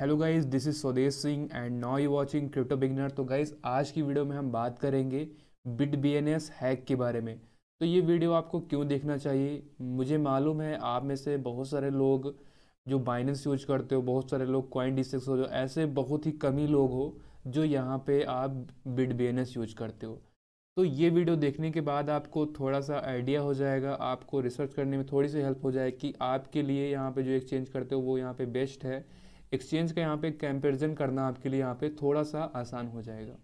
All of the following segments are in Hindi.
hello guys this is Swadesh Singh and now you watching crypto beginner तो गाइस आज की वीडियो में हम बात करेंगे बिट बीएनएस हैक के बारे में तो ये वीडियो आपको क्यों देखना चाहिए मुझे मालूम है आप में से बहुत सारे लोग जो बाइनेंस यूज करते हो बहुत सारे लोग कॉइन डिस्टिक्स हो जो ऐसे बहुत ही कमी लोग हो जो यहाँ पर आप बिट बी यूज करते हो तो ये वीडियो देखने के बाद आपको थोड़ा सा आइडिया हो जाएगा आपको रिसर्च करने में थोड़ी सी हेल्प हो जाएगी कि आपके लिए यहाँ पे जो एक्सचेंज करते हो वो यहाँ पे बेस्ट है एक्सचेंज का यहाँ पे कंपेरिजन करना आपके लिए यहाँ पे थोड़ा सा आसान हो जाएगा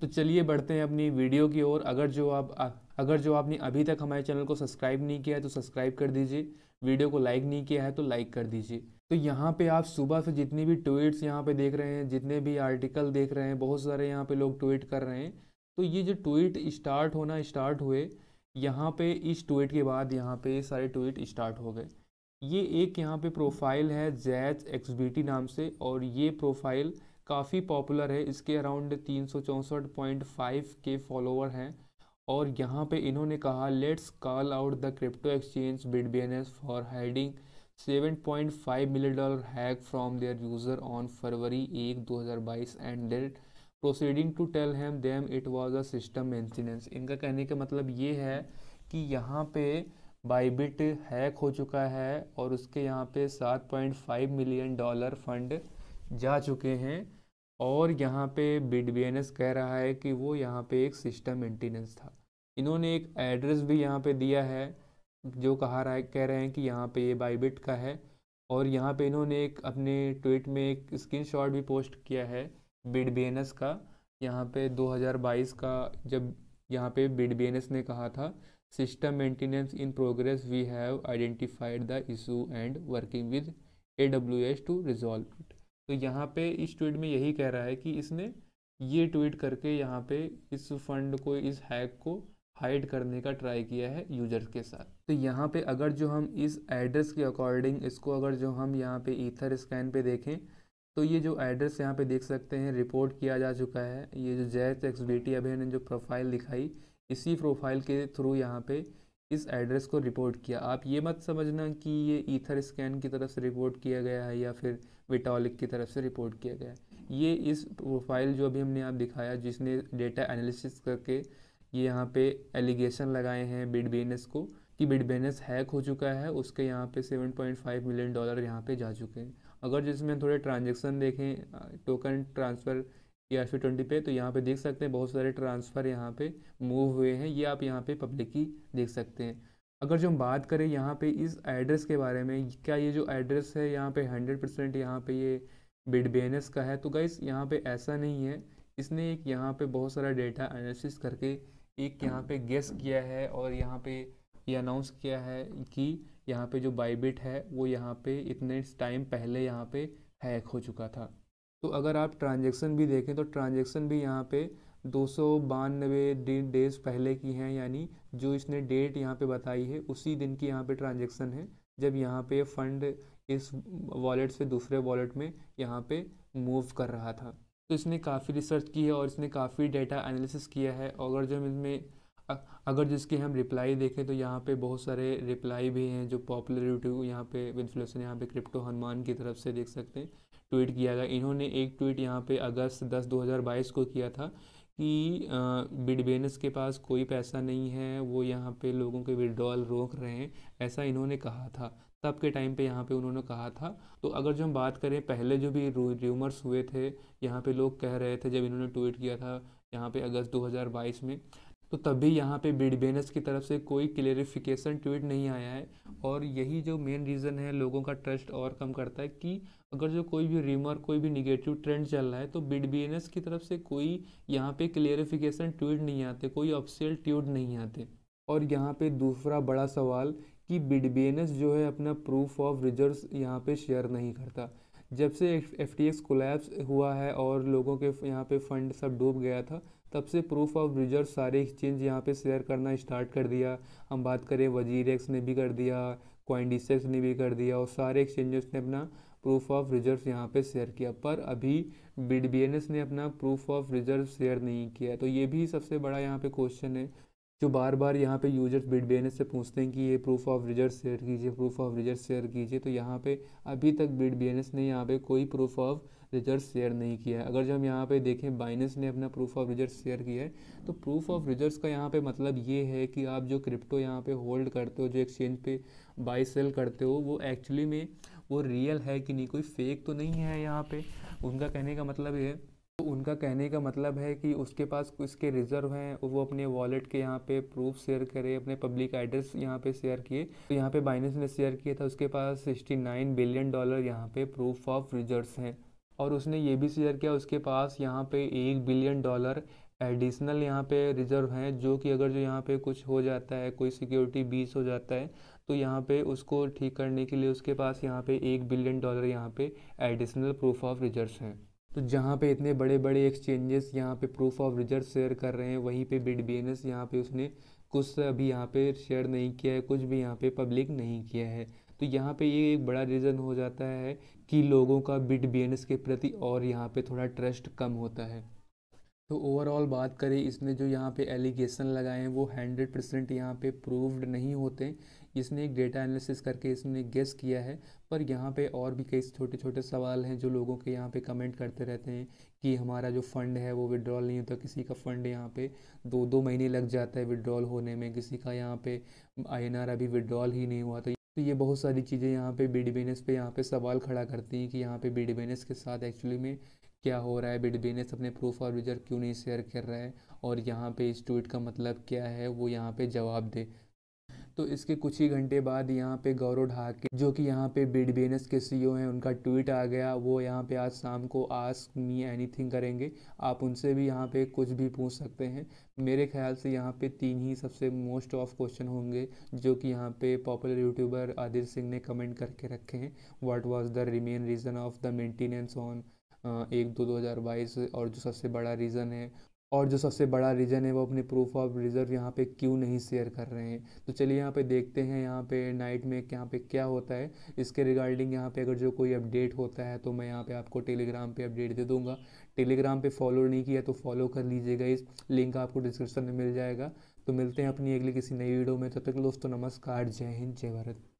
तो चलिए बढ़ते हैं अपनी वीडियो की ओर अगर जो आप अगर जो आपने अभी तक हमारे चैनल को सब्सक्राइब नहीं किया है तो सब्सक्राइब कर दीजिए वीडियो को लाइक नहीं किया है तो लाइक कर दीजिए तो यहाँ पे आप सुबह से जितनी भी ट्वीट्स यहाँ पे देख रहे हैं जितने भी आर्टिकल देख रहे हैं बहुत सारे यहाँ पे लोग ट्वीट कर रहे हैं तो ये जो ट्वीट स्टार्ट होना स्टार्ट हुए यहाँ पे इस ट्वीट के बाद यहाँ पे सारे ट्वीट स्टार्ट हो गए ये एक यहाँ पे प्रोफाइल है जैज एक्स नाम से और ये प्रोफाइल काफ़ी पॉपुलर है इसके अराउंड तीन के फॉलोवर हैं और यहाँ पे इन्होंने कहा let's call out the crypto exchange Bitbns for hiding 7.5 million dollar hack from their user on February एक 2022 and that proceeding to tell him them it was a system maintenance इनका कहने का मतलब ये है कि यहाँ पे बाईबिट हैक हो चुका है और उसके यहाँ पे 7.5 मिलियन डॉलर फंड जा चुके हैं और यहाँ पे बिट कह रहा है कि वो यहाँ पे एक सिस्टम मेंटेनेंस था इन्होंने एक एड्रेस भी यहाँ पे दिया है जो कहा रहा है कह रहे हैं कि यहाँ पे ये बाईबिट का है और यहाँ पे इन्होंने एक अपने ट्वीट में एक स्क्रीन भी पोस्ट किया है बिट का यहाँ पे 2022 का जब यहाँ पे बिड बी ने कहा था system maintenance in progress we have identified the issue and working with A W H to resolve it तो यहाँ पे इस ट्वीट में यही कह रहा है कि इसने ये ट्वीट करके यहाँ पे इस फंड को इस हैक को हाइड करने का ट्राई किया है यूजर्स के साथ तो यहाँ पे अगर जो हम इस एड्रेस के अकॉर्डिंग इसको अगर जो हम यहाँ पे ईथर स्कैन पे देखें तो ये जो एड्रेस यहाँ पे देख सकते हैं रिपोर्ट किया जा चुका है ये जो जैच एक्स बेटी टी अभी ने जो प्रोफाइल दिखाई इसी प्रोफाइल के थ्रू यहाँ पे इस एड्रेस को रिपोर्ट किया आप ये मत समझना कि ये ईथर स्कैन की तरफ से रिपोर्ट किया गया है या फिर विटॉलिक की तरफ से रिपोर्ट किया गया है ये इस प्रोफाइल जो अभी हमने आप दिखाया जिसने डेटा एनालिसिस करके ये यहाँ पे एलिगेशन लगाए हैं बिडबेनस को कि बिडबेनस हैक हो चुका है उसके यहाँ पे 7.5 मिलियन डॉलर यहाँ पे जा चुके हैं अगर जिसमें थोड़े ट्रांजेक्शन देखें टोकन ट्रांसफ़र या फिर ट्वेंटी पे तो यहाँ पे देख सकते हैं बहुत सारे ट्रांसफ़र यहाँ पे मूव हुए हैं ये आप यहाँ पे पब्लिक की देख सकते हैं अगर जो हम बात करें यहाँ पे इस एड्रेस के बारे में क्या ये जो एड्रेस है यहाँ पे हंड्रेड परसेंट यहाँ पर ये बिडबेनस का है तो गाइस यहाँ पे ऐसा नहीं है इसने एक यहाँ पे बहुत सारा डेटा एनालिसिस करके एक यहाँ पे गेस किया है और यहाँ पर ये अनाउंस किया है कि यहाँ पे जो बाईबिट है वो यहाँ पे इतने टाइम पहले यहाँ पे हैक हो चुका था तो अगर आप ट्रांजेक्शन भी देखें तो ट्रांजेक्शन भी यहाँ पे दो सौ बानवे डेज पहले की हैं यानी जो इसने डेट यहाँ पे बताई है उसी दिन की यहाँ पे ट्रांजेक्शन है जब यहाँ पे फ़ंड इस वॉलेट से दूसरे वॉलेट में यहाँ पे मूव कर रहा था तो इसने काफ़ी रिसर्च की है और इसने काफ़ी डेटा एनालिसिस किया है और जो हम इसमें अगर जिसकी हम रिप्लाई देखें तो यहाँ पे बहुत सारे रिप्लाई भी हैं जो पॉपुलर यूट्यूब यहाँ पे इन्फ्लुएंसर यहाँ पे क्रिप्टो हनुमान की तरफ से देख सकते हैं ट्वीट किया गया इन्होंने एक ट्वीट यहाँ पे अगस्त 10 2022 को किया था कि बिडबेनस के पास कोई पैसा नहीं है वो यहाँ पे लोगों के विड्रॉल रोक रहे हैं ऐसा इन्होंने कहा था तब के टाइम पे यहाँ पे उन्होंने कहा था तो अगर जो हम बात करें पहले जो भी र्यूमर्स हुए थे यहाँ पे लोग कह रहे थे जब इन्होंने ट्वीट किया था यहाँ पे अगस्त 2022 में तो तभी यहाँ पे बिडबेनस की तरफ से कोई क्लेरिफिकेशन ट्वीट नहीं आया है और यही जो मेन रीज़न है लोगों का ट्रस्ट और कम करता है कि अगर जो कोई भी रिमर कोई भी निगेटिव ट्रेंड चल रहा है तो बिडबेनस की तरफ से कोई यहाँ पे क्लेरिफिकेशन ट्वीट नहीं आते कोई ऑफिशियल ट्वीट नहीं आते और यहाँ पे दूसरा बड़ा सवाल कि बिडबेनस जो है अपना प्रूफ ऑफ रिजर्व यहाँ पर शेयर नहीं करता जब से एफ टी हुआ है और लोगों के यहाँ पे फंड सब डूब गया था तब से प्रूफ ऑफ रिजर्व सारे एक्सचेंज यहाँ पे शेयर करना स्टार्ट कर दिया हम बात करें वजीर एक्स ने भी कर दिया क्वाइंडिस ने भी कर दिया और सारे एक्सचेंजेस ने अपना प्रूफ ऑफ रिजर्व यहाँ पे शेयर किया पर अभी बिड बी ने अपना प्रूफ ऑफ रिजर्व शेयर नहीं किया तो ये भी सबसे बड़ा यहाँ पे क्वेश्चन है जो बार बार यहाँ पे यूजर्स बिड बी से पूछते हैं कि ये प्रूफ ऑफ रिजर्व शेयर कीजिए प्रूफ ऑफ रिजर्व शेयर कीजिए तो यहाँ पे अभी तक बिड बी ने यहाँ पे कोई प्रूफ ऑफ रिजल्ट शेयर नहीं किया है अगर जब हम यहाँ पे देखें बाइनेंस ने अपना प्रूफ ऑफ रिजल्ट शेयर किया है तो प्रूफ ऑफ रिजल्ट का यहाँ पे मतलब ये है कि आप जो क्रिप्टो यहाँ पे होल्ड करते हो जो एक्सचेंज पे बाई सेल करते हो वो एक्चुअली में वो रियल है कि नहीं कोई फेक तो नहीं है यहाँ पे उनका कहने का मतलब ये है तो उनका कहने का मतलब है कि उसके पास इसके रिजर्व हैं वो अपने वॉलेट के यहाँ पे प्रूफ शेयर करे अपने पब्लिक एड्रेस यहाँ पे शेयर किए तो यहाँ पे बाइनेंस ने शेयर किया था उसके पास सिक्सटी नाइन बिलियन डॉलर यहाँ पे प्रूफ ऑफ रिजर्व हैं और उसने ये भी शेयर किया उसके पास यहाँ पे एक बिलियन डॉलर एडिशनल यहाँ पे रिजर्व हैं जो कि अगर जो यहाँ पे कुछ हो जाता है कोई सिक्योरिटी बीस हो जाता है तो यहाँ पे उसको ठीक करने के लिए उसके पास यहाँ पे एक बिलियन डॉलर यहाँ पे एडिशनल प्रूफ ऑफ रिजर्व हैं तो जहाँ पे इतने बड़े बड़े एक्सचेंजेस यहाँ पे प्रूफ ऑफ रिजर्व शेयर कर रहे हैं वहीं पे बिड बी एन यहाँ पे उसने कुछ अभी यहाँ पे शेयर नहीं किया है कुछ भी यहाँ पे पब्लिक नहीं किया है तो यहाँ पे ये एक बड़ा रीज़न हो जाता है कि लोगों का बिट बी के प्रति और यहाँ पे थोड़ा ट्रस्ट कम होता है तो ओवरऑल बात करें इसने जो यहाँ पे एलिगेशन लगाए हैं वो हंड्रेड परसेंट यहाँ पर प्रूव्ड नहीं होते इसने एक डेटा एनालिसिस करके इसने गेस किया है पर यहाँ पे और भी कई छोटे छोटे सवाल हैं जो लोगों के यहाँ पे कमेंट करते रहते हैं कि हमारा जो फ़ंड है वो विड्रॉल नहीं होता किसी का फ़ंड यहाँ पे दो दो महीने लग जाता है विड्रॉल होने में किसी का यहाँ पे आई अभी विड्रॉल ही नहीं हुआ तो तो ये बहुत सारी चीज़ें यहाँ पे बी डी पे यहाँ पे सवाल खड़ा करती हैं कि यहाँ पे बी डी के साथ एक्चुअली में क्या हो रहा है बी डी अपने प्रूफ और रिजर्व क्यों नहीं शेयर कर रहा है और यहाँ पे इस ट्वीट का मतलब क्या है वो यहाँ पे जवाब दे तो इसके कुछ ही घंटे बाद यहाँ पे गौरव ढाके जो कि यहाँ पे बिडबेनस के सीईओ e हैं उनका ट्वीट आ गया वो यहाँ पे आज शाम को आस्क मी एनीथिंग करेंगे आप उनसे भी यहाँ पे कुछ भी पूछ सकते हैं मेरे ख्याल से यहाँ पे तीन ही सबसे मोस्ट ऑफ क्वेश्चन होंगे जो कि यहाँ पे पॉपुलर यूट्यूबर आदिल सिंह ने कमेंट करके रखे हैं what was the remain reason of the maintenance on एक दो दो हज़ार बाईस और जो सबसे बड़ा रीज़न है और जो सबसे बड़ा रीज़न है वो अपने प्रूफ ऑफ रिज़र्व यहाँ पे क्यों नहीं शेयर कर रहे हैं तो चलिए यहाँ पे देखते हैं यहाँ पे नाइट में यहाँ पे क्या होता है इसके रिगार्डिंग यहाँ पे अगर जो कोई अपडेट होता है तो मैं यहाँ पे आपको टेलीग्राम पे अपडेट दे दूँगा टेलीग्राम पे फॉलो नहीं किया तो फॉलो कर लीजिएगा इस लिंक आपको डिस्क्रिप्शन में मिल जाएगा तो मिलते हैं अपनी अगली किसी नई वीडियो में तब तो तक दोस्तों नमस्कार जय हिंद जय भारत